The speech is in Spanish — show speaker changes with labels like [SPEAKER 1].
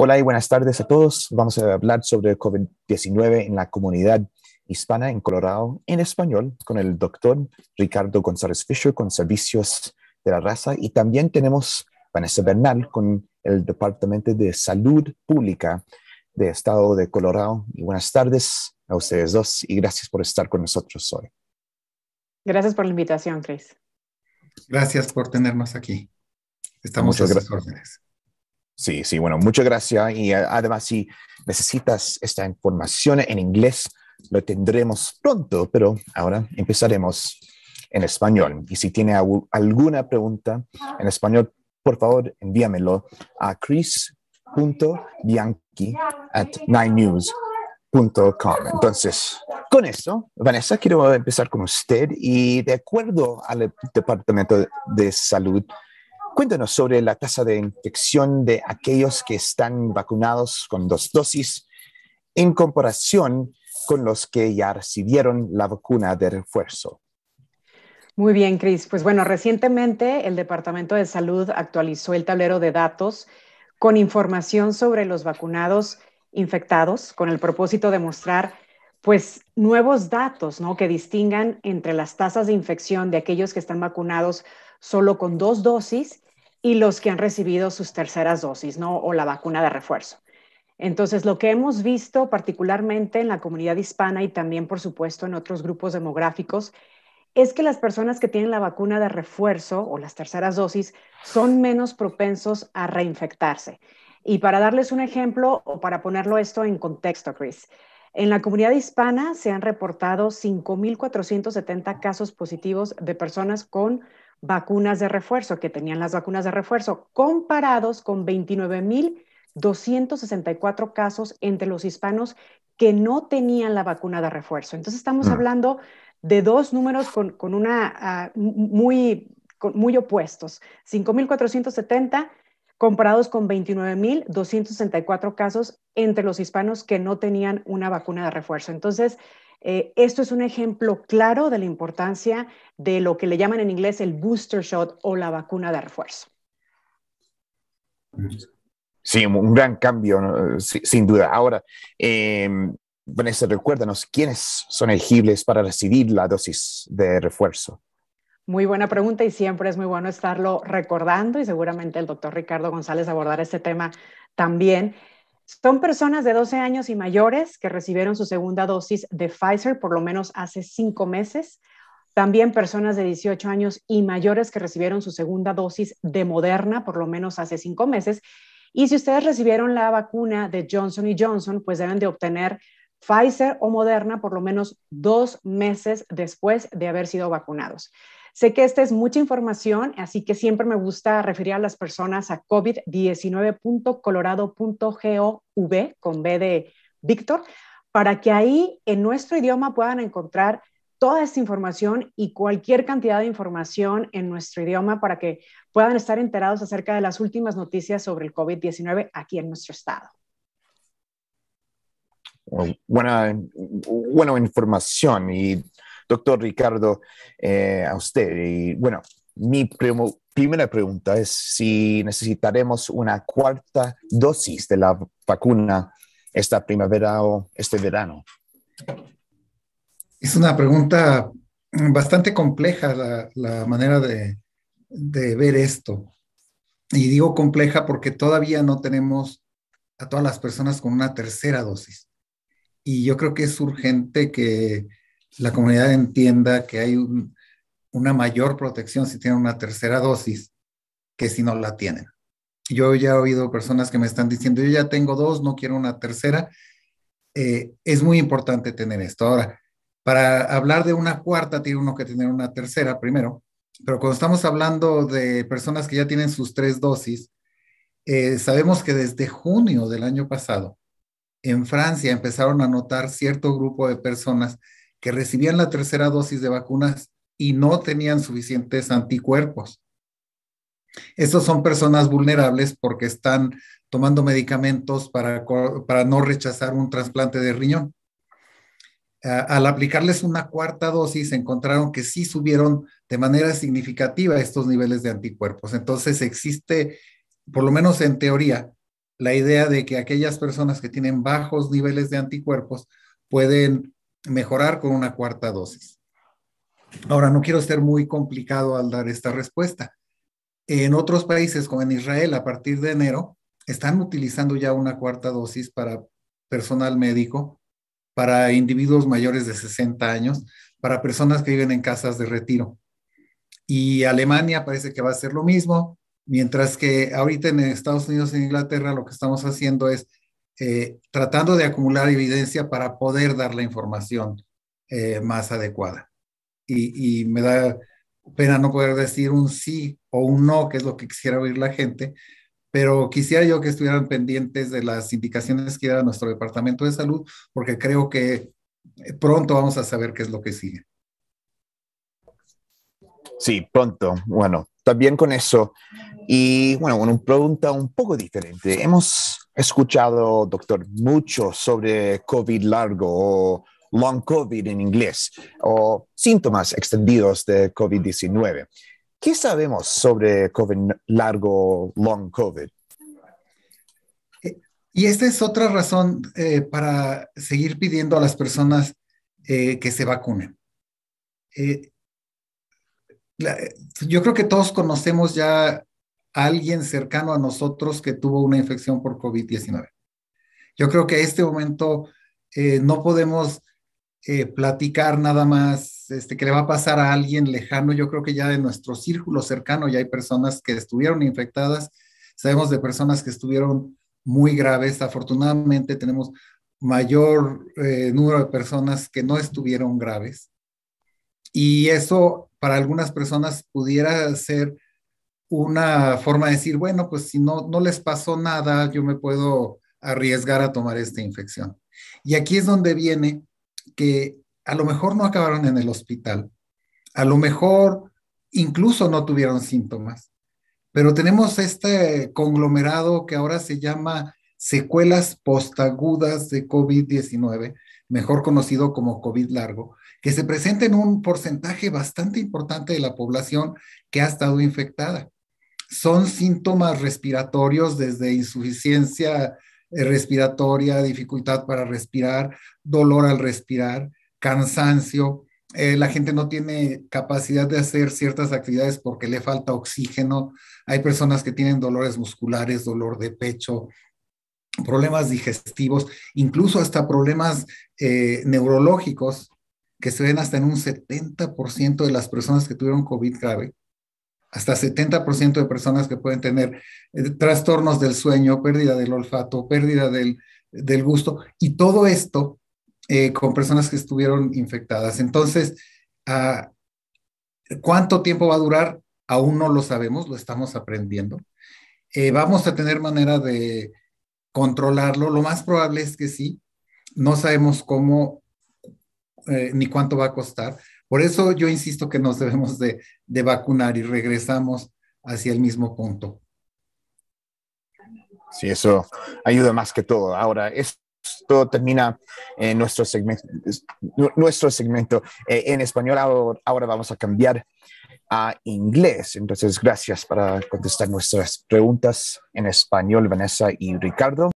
[SPEAKER 1] Hola y buenas tardes a todos. Vamos a hablar sobre COVID-19 en la comunidad hispana en Colorado en español con el doctor Ricardo González Fisher con Servicios de la Raza y también tenemos Vanessa Bernal con el Departamento de Salud Pública de Estado de Colorado. buenas tardes a ustedes dos y gracias por estar con nosotros hoy.
[SPEAKER 2] Gracias por la invitación, Chris.
[SPEAKER 3] Gracias por tenernos aquí. Estamos a órdenes.
[SPEAKER 1] Sí, sí, bueno, muchas gracias. Y además, si necesitas esta información en inglés, lo tendremos pronto, pero ahora empezaremos en español. Y si tiene alguna pregunta en español, por favor, envíamelo a chris.bianchi at 9news.com. Entonces, con eso, Vanessa, quiero empezar con usted y de acuerdo al Departamento de Salud, Cuéntanos sobre la tasa de infección de aquellos que están vacunados con dos dosis en comparación con los que ya recibieron la vacuna de refuerzo.
[SPEAKER 2] Muy bien, Cris. Pues bueno, recientemente el Departamento de Salud actualizó el tablero de datos con información sobre los vacunados infectados con el propósito de mostrar pues nuevos datos, ¿no? Que distingan entre las tasas de infección de aquellos que están vacunados solo con dos dosis y los que han recibido sus terceras dosis, ¿no? O la vacuna de refuerzo. Entonces, lo que hemos visto particularmente en la comunidad hispana y también, por supuesto, en otros grupos demográficos, es que las personas que tienen la vacuna de refuerzo o las terceras dosis son menos propensos a reinfectarse. Y para darles un ejemplo o para ponerlo esto en contexto, Chris, en la comunidad hispana se han reportado 5.470 casos positivos de personas con vacunas de refuerzo, que tenían las vacunas de refuerzo, comparados con 29.264 casos entre los hispanos que no tenían la vacuna de refuerzo. Entonces estamos mm. hablando de dos números con, una ah, muy, con, muy opuestos, 5.470 comparados con 29.264 casos entre los hispanos que no tenían una vacuna de refuerzo. Entonces, eh, esto es un ejemplo claro de la importancia de lo que le llaman en inglés el booster shot o la vacuna de refuerzo.
[SPEAKER 1] Sí, un gran cambio, sin duda. Ahora, em, Vanessa, recuérdanos, ¿quiénes son elegibles para recibir la dosis de refuerzo?
[SPEAKER 2] Muy buena pregunta y siempre es muy bueno estarlo recordando y seguramente el doctor Ricardo González abordará este tema también son personas de 12 años y mayores que recibieron su segunda dosis de Pfizer por lo menos hace cinco meses. También personas de 18 años y mayores que recibieron su segunda dosis de Moderna por lo menos hace cinco meses. Y si ustedes recibieron la vacuna de Johnson y Johnson, pues deben de obtener Pfizer o Moderna por lo menos dos meses después de haber sido vacunados. Sé que esta es mucha información, así que siempre me gusta referir a las personas a covid19.colorado.gov con B de Víctor, para que ahí en nuestro idioma puedan encontrar toda esta información y cualquier cantidad de información en nuestro idioma para que puedan estar enterados acerca de las últimas noticias sobre el COVID-19 aquí en nuestro estado.
[SPEAKER 1] Oh, buena, información y Doctor Ricardo, eh, a usted. bueno, mi primera pregunta es si necesitaremos una cuarta dosis de la vacuna esta primavera o este verano.
[SPEAKER 3] Es una pregunta bastante compleja la, manera de, ver esto. Y digo compleja porque todavía no tenemos a todas las personas con una tercera dosis. Y yo creo que es urgente que la comunidad entienda que hay una mayor protección si tienen una tercera dosis que si no la tienen. Yo ya he oído personas que me están diciendo, yo ya tengo dos, no quiero una tercera. Eh, es muy importante tener esto. Ahora, para hablar de una cuarta, tiene uno que tener una tercera primero, pero cuando estamos hablando de personas que ya tienen sus tres dosis, eh, sabemos que desde junio del año pasado, en Francia empezaron a notar cierto grupo de personas que recibían la tercera dosis de vacunas y no tenían suficientes anticuerpos. Estas son personas vulnerables porque están tomando medicamentos para, no rechazar un trasplante de riñón. al aplicarles una cuarta dosis, encontraron que sí subieron de manera significativa estos niveles de anticuerpos. Entonces existe, por lo menos en teoría, la idea de que aquellas personas que tienen bajos niveles de anticuerpos pueden mejorar con una cuarta dosis. Ahora, no quiero ser muy complicado al dar esta respuesta. En otros países, como en Israel, a partir de enero, están utilizando ya una cuarta dosis para personal médico, para individuos mayores de 60 años, para personas que viven en casas de retiro. Y Alemania parece que va a hacer lo mismo, mientras que ahorita en Estados Unidos e Inglaterra lo que estamos haciendo es eh, tratando de acumular evidencia para poder dar la información eh, más adecuada. Y, y, me da pena no poder decir un sí o un no, que es lo que quisiera oír la gente, pero quisiera yo que estuvieran pendientes de las indicaciones que da nuestro Departamento de Salud, porque creo que pronto vamos a saber qué es lo que sigue.
[SPEAKER 1] Sí, pronto. Bueno, también con eso. Y bueno, una pregunta un poco diferente. Hemos He escuchado, doctor, mucho sobre COVID largo o long COVID en inglés o síntomas extendidos de COVID-19. ¿Qué sabemos sobre COVID largo, long COVID?
[SPEAKER 3] Eh, y esta es otra razón eh, para seguir pidiendo a las personas eh, que se vacunen. yo creo que todos conocemos ya alguien cercano a nosotros que tuvo una infección por COVID-19. Yo creo que a este momento eh, no podemos eh, platicar nada más este, que le va a pasar a alguien lejano. Yo creo que ya de nuestro círculo cercano ya hay personas que estuvieron infectadas. Sabemos de personas que estuvieron muy graves. Afortunadamente tenemos mayor eh, número de personas que no estuvieron graves. Y eso para algunas personas pudiera ser una forma de decir, bueno, pues si no, no les pasó nada, yo me puedo arriesgar a tomar esta infección. Y aquí es donde viene que a lo mejor no acabaron en el hospital, a lo mejor incluso no tuvieron síntomas, pero tenemos este conglomerado que ahora se llama secuelas postagudas de COVID-19, mejor conocido como COVID largo, que se presenta en un porcentaje bastante importante de la población que ha estado infectada son síntomas respiratorios desde insuficiencia eh, respiratoria, dificultad para respirar, dolor al respirar, cansancio. Eh, la gente no tiene capacidad de hacer ciertas actividades porque le falta oxígeno. Hay personas que tienen dolores musculares, dolor de pecho, problemas digestivos, incluso hasta problemas eh, neurológicos que se ven hasta en un 70% de las personas que tuvieron COVID grave hasta 70% de personas que pueden tener eh, trastornos del sueño, pérdida del olfato, pérdida del, gusto, y todo esto eh, con personas que estuvieron infectadas. Entonces, ah, ¿cuánto tiempo va a durar? Aún no lo sabemos, lo estamos aprendiendo. Eh, ¿Vamos a tener manera de controlarlo? Lo más probable es que sí. No sabemos cómo ni cuánto va a costar, por eso yo insisto que nos debemos de, vacunar y regresamos hacia el mismo punto.
[SPEAKER 1] Sí, eso ayuda más que todo. Ahora, esto termina en nuestro segmento, nuestro segmento eh, en español. Ahora, vamos a cambiar a inglés. Entonces, gracias para contestar nuestras preguntas en español, Vanessa y Ricardo.